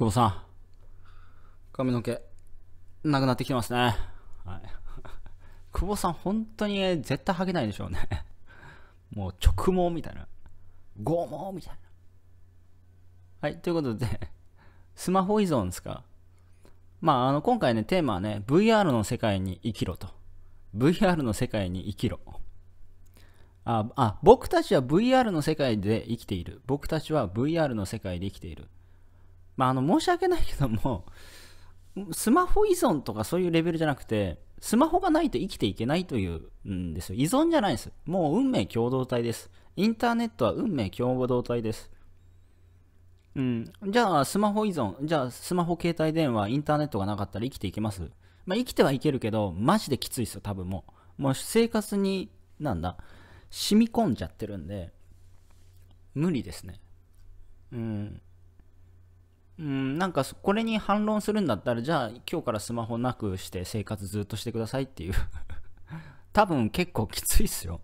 久保さん髪の毛なくなってきてますね、はい、久保さん本当に絶対ハゲないでしょうね もう直毛みたいな剛毛みたいなはいということで スマホ依存ですかまあ、あの今回ねテーマはね VR の世界に生きろと VR の世界に生きろああ僕たちは VR の世界で生きている僕たちは VR の世界で生きているまあ、あの申し訳ないけどもスマホ依存とかそういうレベルじゃなくてスマホがないと生きていけないというんですよ依存じゃないですもう運命共同体ですインターネットは運命共同体ですうん、じゃあスマホ依存じゃあスマホ携帯電話インターネットがなかったら生きていけます、まあ、生きてはいけるけどマジできついですよ多分もうもう生活になんだ染み込んじゃってるんで無理ですねうんうん、なんかこれに反論するんだったらじゃあ今日からスマホなくして生活ずっとしてくださいっていう 多分結構きついっすよ、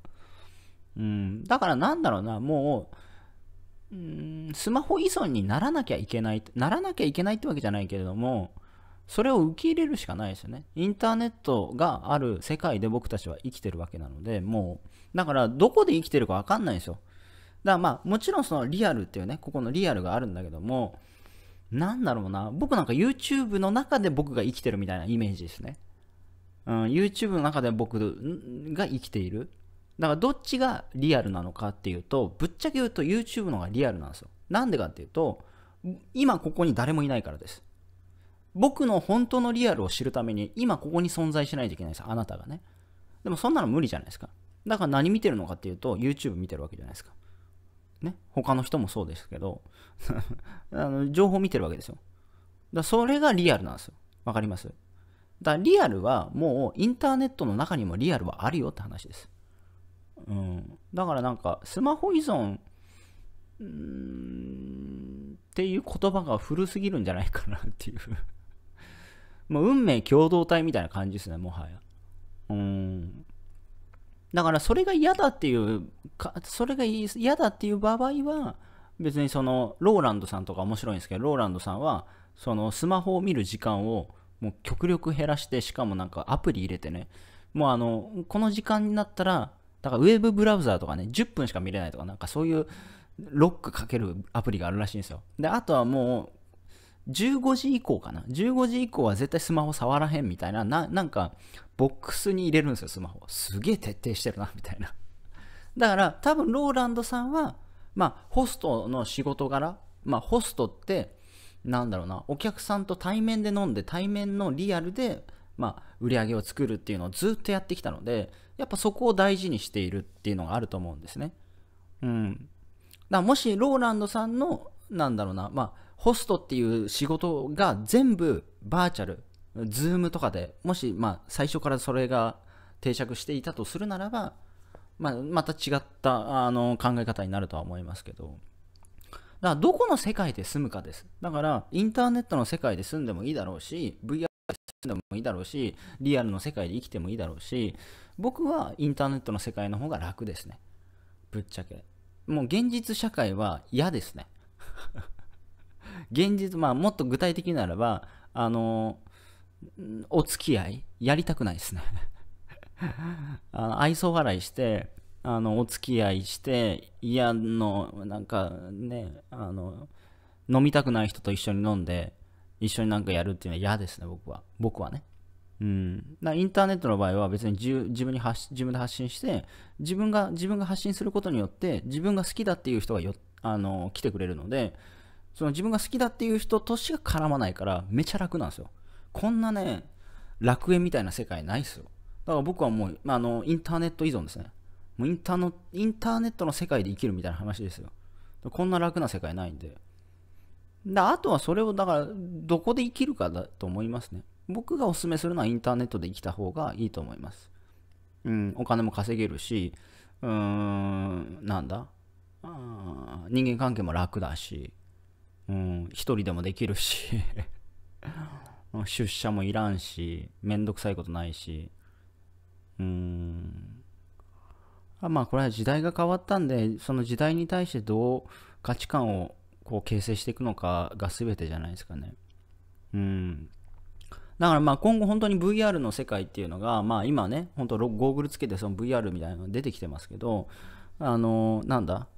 うん、だからなんだろうなもう、うん、スマホ依存にならなきゃいけないならなきゃいけないってわけじゃないけれどもそれを受け入れるしかないですよねインターネットがある世界で僕たちは生きてるわけなのでもうだからどこで生きてるか分かんないですよだからまあもちろんそのリアルっていうねここのリアルがあるんだけどもなんだろうな、僕なんか YouTube の中で僕が生きてるみたいなイメージですね。うん、YouTube の中で僕が生きている。だからどっちがリアルなのかっていうと、ぶっちゃけ言うと YouTube の方がリアルなんですよ。なんでかっていうと、今ここに誰もいないからです。僕の本当のリアルを知るために、今ここに存在しないといけないです。あなたがね。でもそんなの無理じゃないですか。だから何見てるのかっていうと、YouTube 見てるわけじゃないですか。ね、他の人もそうですけど あの情報見てるわけですよ。だそれがリアルなんですよ。わかりますだリアルはもうインターネットの中にもリアルはあるよって話です。うん、だからなんかスマホ依存っていう言葉が古すぎるんじゃないかなっていう もう運命共同体みたいな感じですね、もはや。うん。だからそれが嫌だっていうかそれが嫌だっていう場合は別にそのローランドさんとか面白いんですけどローランドさんはそのスマホを見る時間をもう極力減らしてしかもなんかアプリ入れてねもうあのこの時間になったらだからウェブブラウザーとかね10分しか見れないとかなんかそういうロックかけるアプリがあるらしいんですよであとはも15時以降かな。15時以降は絶対スマホ触らへんみたいな、な、なんか、ボックスに入れるんですよ、スマホ。すげえ徹底してるな、みたいな。だから、多分、ローランドさんは、まあ、ホストの仕事柄、まあ、ホストって、なんだろうな、お客さんと対面で飲んで、対面のリアルで、まあ、売り上げを作るっていうのをずっとやってきたので、やっぱそこを大事にしているっていうのがあると思うんですね。うん。だもし、ローランドさんの、なんだろうな、まあ、ホストっていう仕事が全部バーチャル、ズームとかで、もし、まあ、最初からそれが定着していたとするならば、まあ、また違ったあの考え方になるとは思いますけど。だからどこの世界で住むかです。だから、インターネットの世界で住んでもいいだろうし、VR で住んでもいいだろうし、リアルの世界で生きてもいいだろうし、僕はインターネットの世界の方が楽ですね。ぶっちゃけ。もう現実社会は嫌ですね。現実、まあ、もっと具体的ならば、あの、お付き合いやりたくないですね あの。愛想笑いして、あの、お付き合いして、嫌の、なんかね、あの、飲みたくない人と一緒に飲んで、一緒になんかやるっていうのは嫌ですね、僕は。僕はね。うん、だインターネットの場合は別に自分に発自分で発信して自分が自分が発信することによって自分が好きだっていう人がよあの来てくれるのでその自分が好きだっていう人とが絡まないからめちゃ楽なんですよこんなね楽園みたいな世界ないですよだから僕はもう、まあ、あのインターネット依存ですねもうインターのインターネットの世界で生きるみたいな話ですよこんな楽な世界ないんでであとはそれをだからどこで生きるかだと思いますね僕がおすすめするのはインターネットで生きた方がいいと思いますうんお金も稼げるしうーんなんだ人間関係も楽だしうん、一人でもできるし 出社もいらんし、めんどくさいことないし、うん。あまあ、これは時代が変わったんで、その時代に対してどう価値観をこう形成していくのかが全てじゃないですかね。うん。だからまあ今後本当に VR の世界っていうのが、まあ今ね、本当ゴーグルつけてその VR みたいなのが出てきてますけど、あの、なんだ、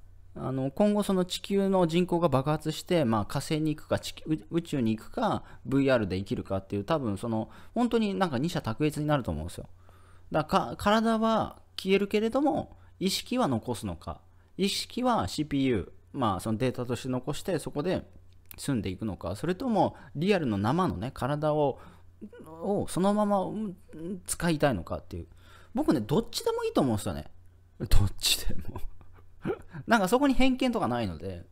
あの今後その地球の人口が爆発して、まあ、火星に行くか地球宇宙に行くか VR で生きるかっていう多分その本当になんか二者択一になると思うんですよだから体は消えるけれども意識は残すのか意識は CPU まあそのデータとして残してそこで住んでいくのかそれともリアルの生のね体ををそのまま使いたいのかっていう僕ねどっちでもいいと思うんですよねどっちでも なんかそこに偏見とかないので。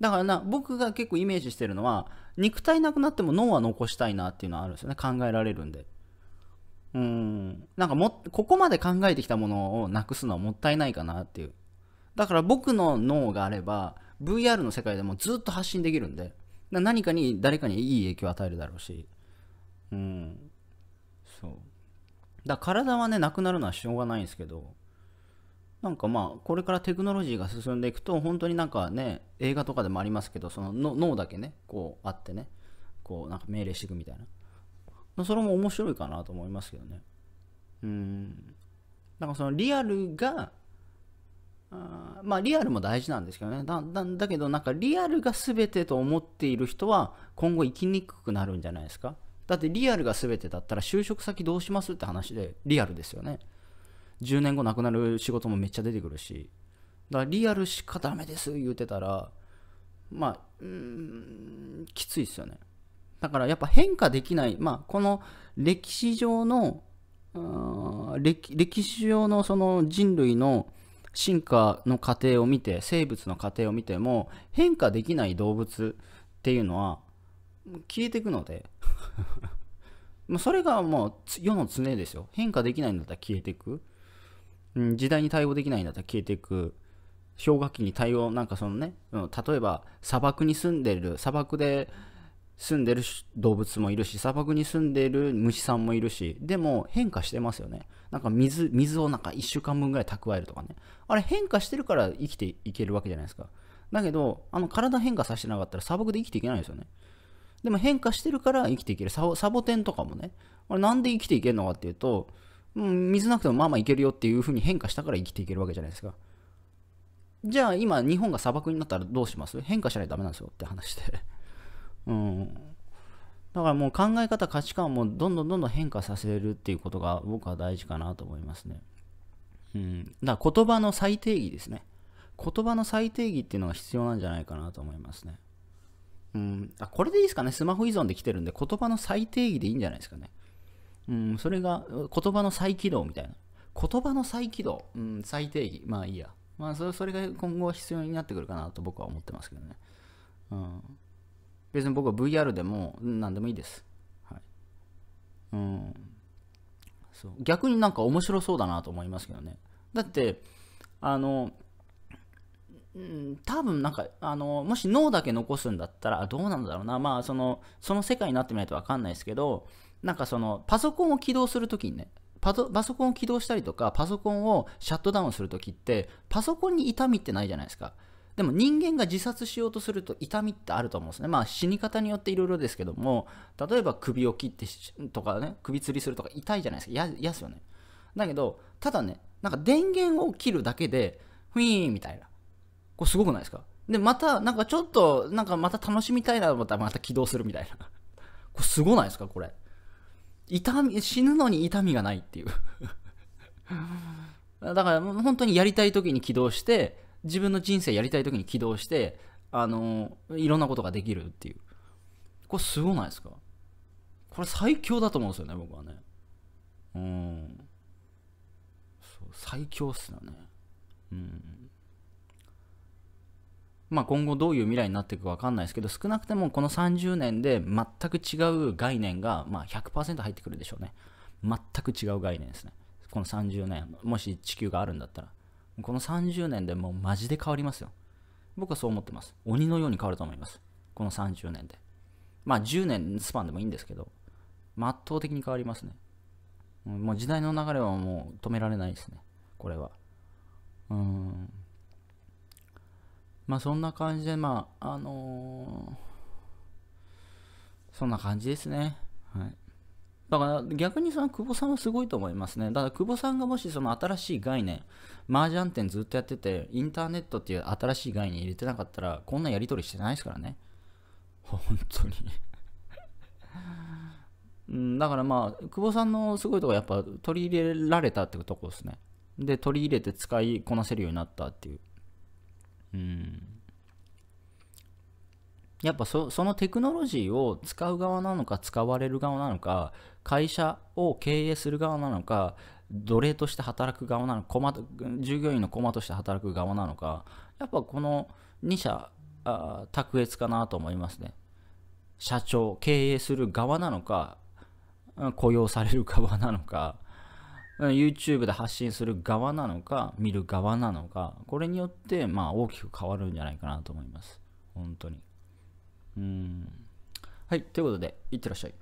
だからな、僕が結構イメージしてるのは、肉体なくなっても脳は残したいなっていうのはあるんですよね。考えられるんで。うん。なんかも、ここまで考えてきたものをなくすのはもったいないかなっていう。だから僕の脳があれば、VR の世界でもずっと発信できるんで、か何かに、誰かにいい影響を与えるだろうし。うん。そう。だから体はね、なくなるのはしょうがないんですけど、なんかまあこれからテクノロジーが進んでいくと本当になんかね映画とかでもありますけどその脳だけねこうあってねこうなんか命令していくみたいなそれも面白いかなと思いますけどねうんなんかそのリアルがあまあリアルも大事なんですけどねだだだけどなんかリアルが全てと思っている人は今後生きにくくなるんじゃないですかだってリアルが全てだったら就職先どうしますって話でリアルですよね。10年後なくなる仕事もめっちゃ出てくるしだからリアルしかダメです言うてたらまあうんきついっすよねだからやっぱ変化できない、まあ、この歴史上の歴歴史上のその人類の進化の過程を見て生物の過程を見ても変化できない動物っていうのは消えていくので それがもう世の常ですよ変化できないんだったら消えていく時代に対応できないんだったら消えていく氷河期に対応なんかそのね、例えば砂漠に住んでる砂漠で住んでる動物もいるし砂漠に住んでる虫さんもいるしでも変化してますよねなんか水水をなんか1週間分ぐらい蓄えるとかねあれ変化してるから生きていけるわけじゃないですかだけどあの体変化させてなかったら砂漠で生きていけないですよねでも変化してるから生きていけるサボテンとかもねあれなんで生きていけるのかっていうとうん、水なくてもまあまあいけるよっていう風に変化したから生きていけるわけじゃないですか。じゃあ今日本が砂漠になったらどうします変化しないとダメなんですよって話で。うん。だからもう考え方、価値観もどんどんどんどん変化させるっていうことが僕は大事かなと思いますね。うん。だから言葉の再定義ですね。言葉の再定義っていうのが必要なんじゃないかなと思いますね。うん。あ、これでいいですかね。スマホ依存できてるんで言葉の再定義でいいんじゃないですかね。うん、それが言葉の再起動みたいな。言葉の再起動、うん、再定義。まあいいや。まあそれそれが今後は必要になってくるかなと僕は思ってますけどね。うん、別に僕は VR でも何でもいいです。はいうん、そう逆になんか面白そうだなと思いますけどね。だって、あの、ん、多分なんかあのもし脳だけ残すんだったらどうなんだろうなまあそのその世界になってみないと分かんないですけどなんかそのパソコンを起動するときにねパソコンを起動したりとかパソコンをシャットダウンするときってパソコンに痛みってないじゃないですかでも人間が自殺しようとすると痛みってあると思うんですね。まあ死に方によっていろいろですけども、例えば首を切ってとかね、首吊りするとか痛いじゃないですか。嫌ですよね。だけど、ただね、なんか電源を切るだけで、ふいーンみたいな。これすごくないですかで、また、なんかちょっと、なんかまた楽しみたいなと思ったらまた起動するみたいな。これすごないですかこれ。痛み、死ぬのに痛みがないっていうだから本当にやりたい時に起動して、自分の人生やりたい時に起動して、あの、いろんなことができるっていう。これすごないですかこれ最強だと思うんですよね、僕はね。うん。そう、最強っすよね。うん。まあ、今後どういう未来になっていくか分かんないですけど少なくてもこの30年で全く違う概念が、まあ、100%入ってくるでしょうね全く違う概念ですねこの30年もし地球があるんだったらこの30年でもうマジで変わりますよ僕はそう思ってます鬼のように変わると思いますこの30年でまあ10年スパンでもいいんですけど、圧倒的に変わりますねもう時代の流れはもう止められないですねこれはうんまあそんな感じで、まあ、あのー、そんな感じですね。はい。だから逆にその久保さんはすごいと思いますね。だから久保さんがもしその新しい概念、麻雀店ずっとやってて、インターネットっていう新しい概念入れてなかったら、こんなやり取りしてないですからね。本当に うん。だからまあ、久保さんのすごいとこやっぱ取り入れられたってとこですね。で、取り入れて使いこなせるようになったっていう。うんやっぱそのテクノロジーを使う側なのか使われる側なのか会社を経営する側なのか奴隷として働く側なのか従業員の駒として働く側なのかやっぱこの2社あ卓越かなと思いますね社長経営する側なのか雇用される側なのか YouTube で発信する側なのか、見る側なのか、これによって、まあ、大きく変わるんじゃないかなと思います。本当に。うん。はい、ということで、いってらっしゃい。